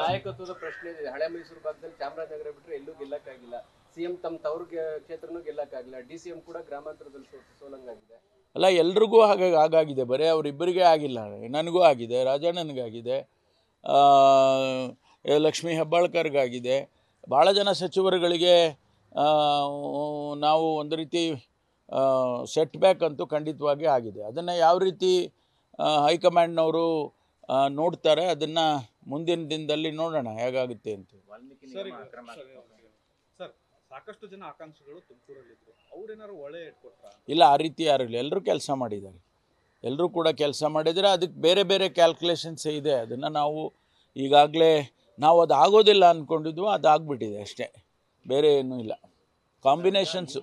ನಾಯಕತ್ವದ ಪ್ರಶ್ನೆ ಇದೆ ಹಳೆ ಮೈಸೂರು ಭಾಗದಲ್ಲಿ ಚಾಮರಾಜನಗರ ಬಿಟ್ಟರೆ ಎಲ್ಲೂ ಗೆಲ್ಲಕ್ಕಾಗಿಲ್ಲ ಸಿಎಂ ತಮ್ಮ ತವ್ರ ಕ್ಷೇತ್ರನೂ ಗೆಲ್ಲಕ್ಕಾಗಿಲ್ಲ ಡಿ ಸಿ ಎಂ ಕೂಡ ಗ್ರಾಮಾಂತರದಲ್ಲಿ ಸೋಲಂಗಾಗಿದೆ ಅಲ್ಲ ಎಲ್ರಿಗೂ ಹಾಗಾಗಿ ಹಾಗಾಗಿದೆ ಬರೀ ಅವರಿಬ್ಬರಿಗೆ ಆಗಿಲ್ಲ ನನಗೂ ಆಗಿದೆ ರಾಜಣ್ಣನಿಗಾಗಿದೆ ಲಕ್ಷ್ಮೀ ಹೆಬ್ಬಾಳ್ಕರ್ಗಾಗಿದೆ ಭಾಳ ಜನ ಸಚಿವರುಗಳಿಗೆ ನಾವು ಒಂದು ರೀತಿ ಸೆಟ್ ಬ್ಯಾಕ್ ಅಂತೂ ಖಂಡಿತವಾಗಿ ಆಗಿದೆ ಅದನ್ನು ಯಾವ ರೀತಿ ಹೈಕಮಾಂಡ್ನವರು ನೋಡ್ತಾರೆ ಅದನ್ನು ಮುಂದಿನ ದಿನದಲ್ಲಿ ನೋಡೋಣ ಹೇಗಾಗುತ್ತೆ ಅಂತ ಸಾಕಷ್ಟು ಜನ ಆಕಾಂಕ್ಷಿಗಳು ತುಮಕೂರಲ್ಲಿದ್ದರು ಅವ್ರೇನಾದ್ರು ಒಳ್ಳೆ ಇಲ್ಲ ಆ ರೀತಿ ಯಾರು ಇಲ್ಲ ಎಲ್ಲರೂ ಕೆಲಸ ಮಾಡಿದ್ದಾರೆ ಎಲ್ಲರೂ ಕೂಡ ಕೆಲಸ ಮಾಡಿದರೆ ಅದಕ್ಕೆ ಬೇರೆ ಬೇರೆ ಕ್ಯಾಲ್ಕುಲೇಷನ್ಸ್ ಇದೆ ಅದನ್ನು ನಾವು ಈಗಾಗಲೇ ನಾವು ಅದು ಆಗೋದಿಲ್ಲ ಅಂದ್ಕೊಂಡಿದ್ವು ಅದು ಆಗ್ಬಿಟ್ಟಿದೆ ಅಷ್ಟೇ ಬೇರೆ ಏನೂ ಇಲ್ಲ ಕಾಂಬಿನೇಷನ್ಸು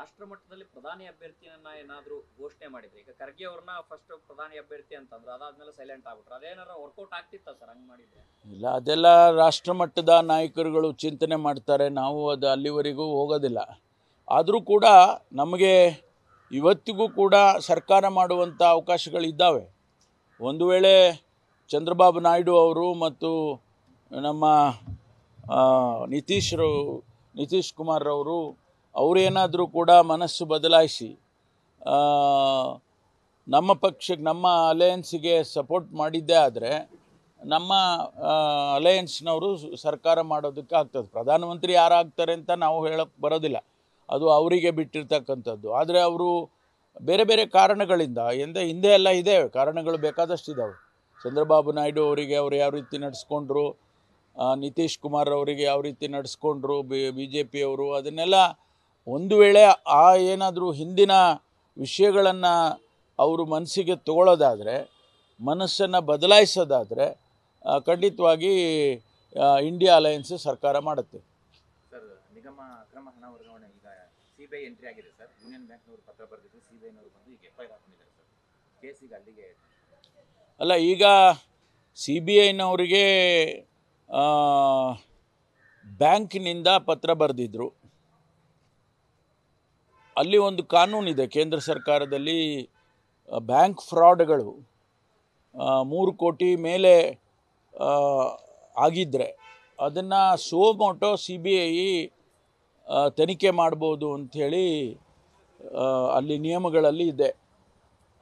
ರಾಷ್ಟ್ರ ಮಟ್ಟದಲ್ಲಿ ಪ್ರಧಾನಿ ಅಭ್ಯರ್ಥಿಯನ್ನ ಏನಾದರೂ ಘೋಷಣೆ ಮಾಡಿದ್ರೆ ಈಗ ಖರ್ಗೆ ಅವ್ರನ್ನ ಫಸ್ಟ್ ಪ್ರಧಾನಿ ಅಭ್ಯರ್ಥಿ ಅಂತಂದ್ರೆ ಅದಾದ್ಮೇಲೆ ಸೈಲೆಂಟ್ ಆಗ್ಬಿಟ್ರೆ ಅದೇನಾರ ವರ್ಕೌಟ್ ಆಗ್ತಿತ್ತ ಸರ್ ಹಂಗ್ ಮಾಡಿದ್ರೆ ಇಲ್ಲ ಅದೆಲ್ಲ ರಾಷ್ಟ್ರ ಮಟ್ಟದ ನಾಯಕರುಗಳು ಚಿಂತನೆ ಮಾಡ್ತಾರೆ ನಾವು ಅದು ಅಲ್ಲಿವರೆಗೂ ಹೋಗೋದಿಲ್ಲ ಆದರೂ ಕೂಡ ನಮಗೆ ಇವತ್ತಿಗೂ ಕೂಡ ಸರ್ಕಾರ ಮಾಡುವಂಥ ಅವಕಾಶಗಳಿದ್ದಾವೆ ಒಂದು ವೇಳೆ ಚಂದ್ರಬಾಬು ನಾಯ್ಡು ಅವರು ಮತ್ತು ನಮ್ಮ ನಿತೀಶ್ರು ನಿತೀಶ್ ಕುಮಾರ್ ಅವರು ಅವರೇನಾದರೂ ಕೂಡ ಮನಸ್ಸು ಬದಲಾಯಿಸಿ ನಮ್ಮ ಪಕ್ಷಕ್ಕೆ ನಮ್ಮ ಅಲಯನ್ಸಿಗೆ ಸಪೋರ್ಟ್ ಮಾಡಿದ್ದೇ ಆದರೆ ನಮ್ಮ ಅಲಯನ್ಸ್ನವರು ಸರ್ಕಾರ ಮಾಡೋದಕ್ಕೆ ಆಗ್ತದೆ ಪ್ರಧಾನಮಂತ್ರಿ ಯಾರಾಗ್ತಾರೆ ಅಂತ ನಾವು ಹೇಳಕ್ಕೆ ಬರೋದಿಲ್ಲ ಅದು ಅವರಿಗೆ ಬಿಟ್ಟಿರ್ತಕ್ಕಂಥದ್ದು ಆದರೆ ಅವರು ಬೇರೆ ಬೇರೆ ಕಾರಣಗಳಿಂದ ಎಂದ ಹಿಂದೆ ಎಲ್ಲ ಇದೆ ಕಾರಣಗಳು ಬೇಕಾದಷ್ಟು ಚಂದ್ರಬಾಬು ನಾಯ್ಡು ಅವರಿಗೆ ಅವರು ಯಾವ ರೀತಿ ನಡೆಸ್ಕೊಂಡ್ರು ನಿತೀಶ್ ಕುಮಾರ್ ಅವರಿಗೆ ಯಾವ ರೀತಿ ನಡೆಸ್ಕೊಂಡ್ರು ಬಿ ಬಿ ಜೆ ಪಿಯವರು ಅದನ್ನೆಲ್ಲ ಒಂದು ವೇಳೆ ಆ ಏನಾದರೂ ಹಿಂದಿನ ವಿಷಯಗಳನ್ನು ಅವರು ಮನಸ್ಸಿಗೆ ತಗೊಳ್ಳೋದಾದರೆ ಮನಸ್ಸನ್ನು ಬದಲಾಯಿಸೋದಾದರೆ ಖಂಡಿತವಾಗಿ ಇಂಡಿಯಾ ಅಲಯನ್ಸ್ ಸರ್ಕಾರ ಮಾಡುತ್ತೆ ನಿಗಮ ಎಂಟ್ರಿ ಆಗಿದೆ ಅಲ್ಲ ಈಗ ಸಿ ಬಿ ಐನವರಿಗೆ ಬ್ಯಾಂಕ್ನಿಂದ ಪತ್ರ ಬರೆದಿದ್ದರು ಅಲ್ಲಿ ಒಂದು ಕಾನೂನಿದೆ ಕೇಂದ್ರ ಸರ್ಕಾರದಲ್ಲಿ ಬ್ಯಾಂಕ್ ಫ್ರಾಡ್ಗಳು ಮೂರು ಕೋಟಿ ಮೇಲೆ ಆಗಿದ್ದರೆ ಅದನ್ನು ಸೋಮೋಟೋ ಸಿ ಬಿ ಐ ತನಿಖೆ ಮಾಡ್ಬೋದು ಅಂಥೇಳಿ ಅಲ್ಲಿ ನಿಯಮಗಳಲ್ಲಿ ಇದೆ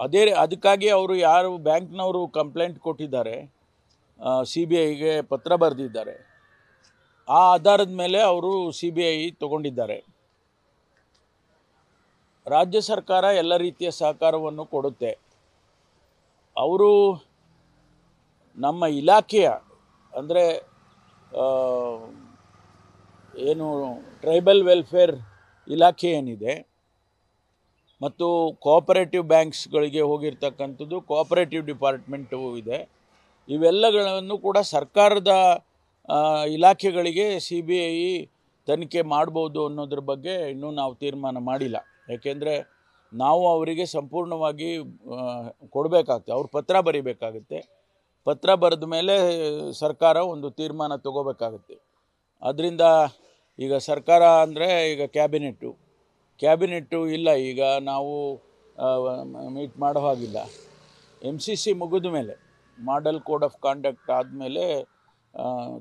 ಅದೇ ಅದಕ್ಕಾಗಿ ಅವರು ಯಾರು ಬ್ಯಾಂಕ್ನವರು ಕಂಪ್ಲೇಂಟ್ ಕೊಟ್ಟಿದ್ದಾರೆ ಸಿ ಬಿ ಐಗೆ ಪತ್ರ ಬರೆದಿದ್ದಾರೆ ಆ ಆಧಾರದ ಮೇಲೆ ಅವರು ಸಿ ಬಿ ಐ ತಗೊಂಡಿದ್ದಾರೆ ರಾಜ್ಯ ಸರ್ಕಾರ ಎಲ್ಲ ರೀತಿಯ ಸಹಕಾರವನ್ನು ಕೊಡುತ್ತೆ ಅವರು ನಮ್ಮ ಇಲಾಖೆಯ ಅಂದರೆ ಏನು ಟ್ರೈಬಲ್ ವೆಲ್ಫೇರ್ ಇಲಾಖೆ ಏನಿದೆ ಮತ್ತು ಕೋಆಪರೇಟಿವ್ ಬ್ಯಾಂಕ್ಸ್ಗಳಿಗೆ ಹೋಗಿರ್ತಕ್ಕಂಥದ್ದು ಕೋಆಪರೇಟಿವ್ ಡಿಪಾರ್ಟ್ಮೆಂಟು ಇದೆ ಇವೆಲ್ಲಗಳನ್ನು ಕೂಡ ಸರ್ಕಾರದ ಇಲಾಖೆಗಳಿಗೆ ಸಿ ಬಿ ಐ ತನಿಖೆ ಮಾಡ್ಬೋದು ಅನ್ನೋದ್ರ ಬಗ್ಗೆ ಇನ್ನೂ ನಾವು ತೀರ್ಮಾನ ಮಾಡಿಲ್ಲ ಯಾಕೆಂದರೆ ನಾವು ಅವರಿಗೆ ಸಂಪೂರ್ಣವಾಗಿ ಕೊಡಬೇಕಾಗ್ತದೆ ಅವ್ರು ಪತ್ರ ಬರೀಬೇಕಾಗುತ್ತೆ ಪತ್ರ ಬರೆದ ಮೇಲೆ ಸರ್ಕಾರ ಒಂದು ತೀರ್ಮಾನ ತಗೋಬೇಕಾಗುತ್ತೆ ಅದರಿಂದ ಈಗ ಸರ್ಕಾರ ಅಂದರೆ ಈಗ ಕ್ಯಾಬಿನೆಟ್ಟು ಕ್ಯಾಬಿನೆಟ್ಟು ಇಲ್ಲ ಈಗ ನಾವು ಮೀಟ್ ಮಾಡೋ ಹಾಗಿಲ್ಲ ಎಮ್ ಸಿ ಸಿ ಮುಗಿದ ಮೇಲೆ ಮಾಡೆಲ್ ಕೋಡ್ ಆಫ್ ಕಾಂಡಕ್ಟ್ ಆದಮೇಲೆ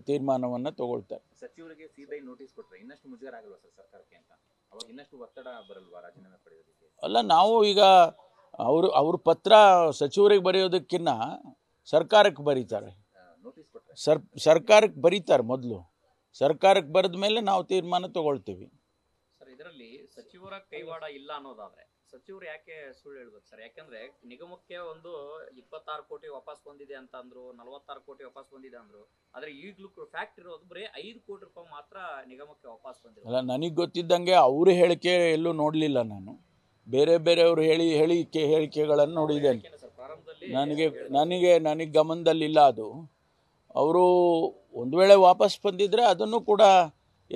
ತೀರ್ಮಾನವನ್ನು ತಗೊಳ್ತಾರೆ ಸಚಿವರಿಗೆ ಸಿಬಿಐ ನೋಟಿಸ್ ಕೊಟ್ಟರೆ ಇನ್ನಷ್ಟು ಮುಜುಗರ ಆಗಲ್ವಾ ಸರ್ ಸರ್ಕಾರಕ್ಕೆ ಅಂತ ಅಲ್ಲ ನಾವು ಈಗ ಅವರು ಅವ್ರ ಪತ್ರ ಸಚಿವರಿಗೆ ಬರೆಯೋದಕ್ಕಿನ್ನ ಸರ್ಕಾರಕ್ಕೆ ಬರೀತಾರೆ ಸರ್ ಸರ್ಕಾರಕ್ಕೆ ಬರೀತಾರೆ ಮೊದಲು ಸರ್ಕಾರಕ್ಕೆ ಬರೆದ ಮೇಲೆ ನಾವು ತೀರ್ಮಾನ ತಗೊಳ್ತೀವಿ ಸಚಿವರ ಕೈವಾಡ ಇಲ್ಲ ಅನ್ನೋದಾದ್ರೆ ಸಚಿವರು ಯಾಕೆ ಸುಳ್ಳು ಹೇಳ್ಬೇಕು ಸರ್ ಯಾಕಂದ್ರೆ ನಿಗಮಕ್ಕೆ ಒಂದು ಇಪ್ಪತ್ತಾರು ಕೋಟಿ ವಾಪಸ್ ಬಂದಿದೆ ಅಂತ ಅಂದ್ರು ನಲವತ್ತಾರು ಕೋಟಿ ವಾಪಸ್ ಬಂದಿದೆ ಅಂದ್ರು ಆದ್ರೆ ಈಗಲೂ ಫ್ಯಾಕ್ಟ್ ಇರೋದು ಬರೀ ಐದು ಕೋಟಿ ರೂಪಾಯಿ ಮಾತ್ರ ನಿಗಮಕ್ಕೆ ವಾಪಸ್ ಬಂದಿದೆ ಅಲ್ಲ ನನಗೆ ಗೊತ್ತಿದ್ದಂಗೆ ಅವ್ರ ಹೇಳಿಕೆ ಎಲ್ಲೂ ನೋಡಲಿಲ್ಲ ನಾನು ಬೇರೆ ಬೇರೆಯವರು ಹೇಳಿ ಹೇಳಿಕೆ ಹೇಳಿಕೆಗಳನ್ನು ನೋಡಿದ್ದೇನೆ ನನಗೆ ನನಗೆ ನನಗೆ ಗಮನದಲ್ಲಿಲ್ಲ ಅದು ಅವರು ಒಂದು ವೇಳೆ ವಾಪಸ್ ಬಂದಿದ್ರೆ ಅದನ್ನು ಕೂಡ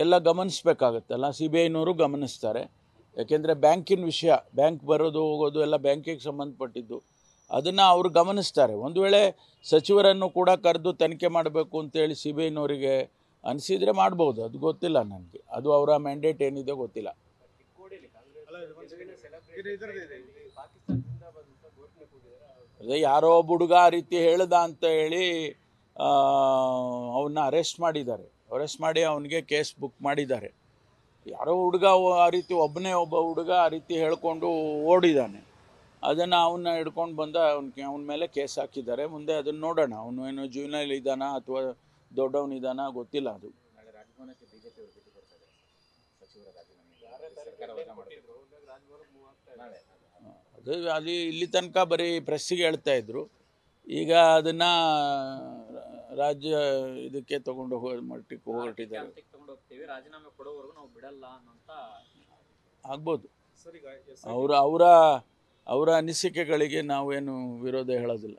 ಎಲ್ಲ ಗಮನಿಸ್ಬೇಕಾಗತ್ತಲ್ಲ ಸಿ ಬಿ ಐನವರು ಗಮನಿಸ್ತಾರೆ ಯಾಕೆಂದರೆ ಬ್ಯಾಂಕಿನ ವಿಷಯ ಬ್ಯಾಂಕ್ ಬರೋದು ಹೋಗೋದು ಎಲ್ಲ ಬ್ಯಾಂಕಿಗೆ ಸಂಬಂಧಪಟ್ಟಿದ್ದು ಅದನ್ನು ಅವರು ಗಮನಿಸ್ತಾರೆ ಒಂದು ವೇಳೆ ಸಚಿವರನ್ನು ಕೂಡ ಕರೆದು ತನಿಖೆ ಮಾಡಬೇಕು ಅಂತೇಳಿ ಸಿ ಬಿ ಐನವರಿಗೆ ಅನಿಸಿದರೆ ಮಾಡ್ಬೋದು ಅದು ಗೊತ್ತಿಲ್ಲ ನನಗೆ ಅದು ಅವರ ಮ್ಯಾಂಡೇಟ್ ಏನಿದೆ ಗೊತ್ತಿಲ್ಲ ಅದೇ ಯಾರೋ ಹುಡುಗ ಆ ರೀತಿ ಹೇಳ್ದ ಅಂತ ಹೇಳಿ ಅವನ್ನ ಅರೆಸ್ಟ್ ಮಾಡಿದ್ದಾರೆ ಅರೆಸ್ಟ್ ಮಾಡಿ ಅವನಿಗೆ ಕೇಸ್ ಬುಕ್ ಮಾಡಿದ್ದಾರೆ ಯಾರೋ ಹುಡುಗ ಆ ರೀತಿ ಒಬ್ಬನೇ ಒಬ್ಬ ಹುಡುಗ ಆ ರೀತಿ ಹೇಳ್ಕೊಂಡು ಓಡಿದ್ದಾನೆ ಅದನ್ನು ಅವನ್ನ ಹಿಡ್ಕೊಂಡು ಬಂದ ಅವ್ನ ಅವನ ಮೇಲೆ ಕೇಸ್ ಹಾಕಿದ್ದಾರೆ ಮುಂದೆ ಅದನ್ನು ನೋಡೋಣ ಅವನು ಏನೋ ಜೀವನದಲ್ಲಿ ಇದ್ದಾನ ಅಥವಾ ದೊಡ್ಡವನಿದಾನ ಗೊತ್ತಿಲ್ಲ ಅದು ಅದು ಅಲ್ಲಿ ಇಲ್ಲಿ ತನಕ ಬರೀ ಪ್ರೆಸ್ಸಿಗೆ ಹೇಳ್ತಾ ಇದ್ರು ಈಗ ಅದನ್ನು ರಾಜ್ಯ ಇದಕ್ಕೆ ತಗೊಂಡು ಹೋಗಿ ಮಟ್ಟಕ್ಕೆ ಹೋಗಿದ್ದಾರೆ ಮಾಡ್ತೀವಿ ರಾಜೀನಾಮೆ ಕೊಡೋವರೆಗೂ ನಾವು ಬಿಡಲ್ಲ ಅನ್ನೋಂತ ಆಗ್ಬೋದು ಅವರ ಅವರ ಅವರ ಅನಿಸಿಕೆಗಳಿಗೆ ನಾವೇನು ವಿರೋಧ ಹೇಳೋದಿಲ್ಲ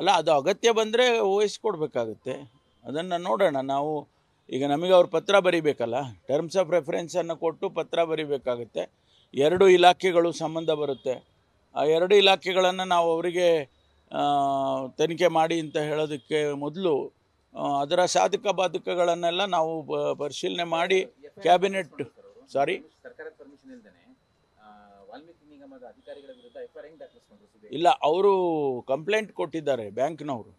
ಅಲ್ಲ ಅದು ಅಗತ್ಯ ಬಂದರೆ ವಹಿಸ್ಕೊಡ್ಬೇಕಾಗುತ್ತೆ ಅದನ್ನು ನೋಡೋಣ ನಾವು ಈಗ ನಮಗೆ ಅವ್ರ ಪತ್ರ ಬರೀಬೇಕಲ್ಲ ಟರ್ಮ್ಸ್ ಆಫ್ ರೆಫರೆನ್ಸನ್ನು ಕೊಟ್ಟು ಪತ್ರ ಬರಿಬೇಕಾಗುತ್ತೆ ಎರಡು ಇಲಾಖೆಗಳು ಸಂಬಂಧ ಬರುತ್ತೆ ಆ ಎರಡು ಇಲಾಖೆಗಳನ್ನು ನಾವು ಅವರಿಗೆ ತನಿಖೆ ಮಾಡಿ ಅಂತ ಹೇಳೋದಕ್ಕೆ ಮೊದಲು ಅದರ ಸಾಧಕ ಬಾಧಕಗಳನ್ನೆಲ್ಲ ನಾವು ಪರಿಶೀಲನೆ ಮಾಡಿ ಕ್ಯಾಬಿನೆಟ್ ಸಾರಿ ಇಲ್ಲ ಅವರು ಕಂಪ್ಲೇಂಟ್ ಕೊಟ್ಟಿದ್ದಾರೆ ಬ್ಯಾಂಕ್ನವರು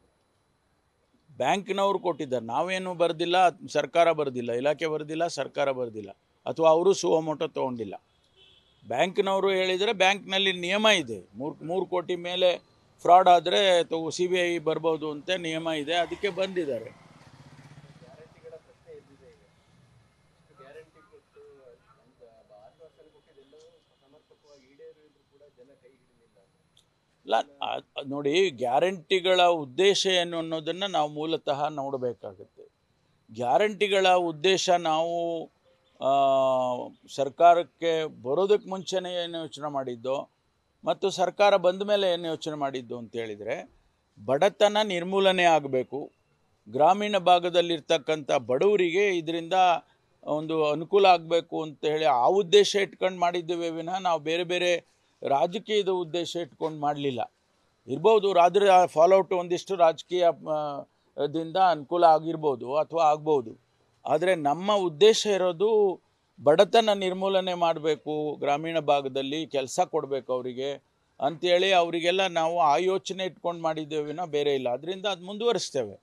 ಬ್ಯಾಂಕ್ನವರು ಕೊಟ್ಟಿದ್ದಾರೆ ನಾವೇನು ಬರೆದಿಲ್ಲ ಸರ್ಕಾರ ಬರೆದಿಲ್ಲ ಇಲಾಖೆ ಬರೆದಿಲ್ಲ ಸರ್ಕಾರ ಬರೆದಿಲ್ಲ ಅಥವಾ ಅವರು ಸುವಮೋಟ ತೊಗೊಂಡಿಲ್ಲ ಬ್ಯಾಂಕ್ನವರು ಹೇಳಿದರೆ ಬ್ಯಾಂಕ್ನಲ್ಲಿ ನಿಯಮ ಇದೆ ಮೂರು ಮೂರು ಕೋಟಿ ಮೇಲೆ ಫ್ರಾಡ್ ಆದರೆ ತಗೋ ಸಿ ಬಿ ಐ ಬರ್ಬೋದು ಅಂತ ನಿಯಮ ಇದೆ ಅದಕ್ಕೆ ಬಂದಿದ್ದಾರೆ ಇಲ್ಲ ನೋಡಿ ಗ್ಯಾರಂಟಿಗಳ ಉದ್ದೇಶ ಏನು ಅನ್ನೋದನ್ನು ನಾವು ಮೂಲತಃ ನೋಡಬೇಕಾಗುತ್ತೆ ಗ್ಯಾರಂಟಿಗಳ ಉದ್ದೇಶ ನಾವು ಸರ್ಕಾರಕ್ಕೆ ಬರೋದಕ್ಕೆ ಮುಂಚೆನೇ ಏನು ಯೋಚನೆ ಮಾಡಿದ್ದೋ ಮತ್ತು ಸರ್ಕಾರ ಬಂದ ಮೇಲೆ ಏನು ಯೋಚನೆ ಮಾಡಿದ್ದು ಅಂತ ಬಡತನ ನಿರ್ಮೂಲನೆ ಆಗಬೇಕು ಗ್ರಾಮೀಣ ಭಾಗದಲ್ಲಿರ್ತಕ್ಕಂಥ ಬಡವರಿಗೆ ಇದರಿಂದ ಒಂದು ಅನುಕೂಲ ಆಗಬೇಕು ಅಂತ ಹೇಳಿ ಆ ಉದ್ದೇಶ ಇಟ್ಕೊಂಡು ಮಾಡಿದ್ದೇವೆ ವಿನಃ ನಾವು ಬೇರೆ ಬೇರೆ ರಾಜಕೀಯದ ಉದ್ದೇಶ ಇಟ್ಕೊಂಡು ಮಾಡಲಿಲ್ಲ ಇರ್ಬೋದು ಆದರೆ ಆ ಒಂದಿಷ್ಟು ರಾಜಕೀಯ ದಿಂದ ಅನುಕೂಲ ಆಗಿರ್ಬೋದು ಅಥವಾ ಆಗ್ಬೋದು ಆದರೆ ನಮ್ಮ ಉದ್ದೇಶ ಇರೋದು ಬಡತನ ನಿರ್ಮೂಲನೆ ಮಾಡಬೇಕು ಗ್ರಾಮೀಣ ಭಾಗದಲ್ಲಿ ಕೆಲಸ ಕೊಡಬೇಕು ಅವರಿಗೆ ಅಂತೇಳಿ ಅವರಿಗೆಲ್ಲ ನಾವು ಆಯೋಚನೆ ಇಟ್ಕೊಂಡು ಮಾಡಿದ್ದೇವೆ ಬೇರೆ ಇಲ್ಲ ಅದರಿಂದ ಅದು ಮುಂದುವರಿಸ್ತೇವೆ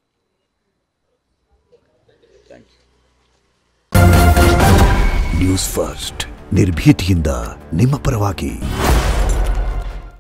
ನ್ಯೂಸ್ ಫಸ್ಟ್ ನಿರ್ಭೀತಿಯಿಂದ ನಿಮ್ಮ ಪರವಾಗಿ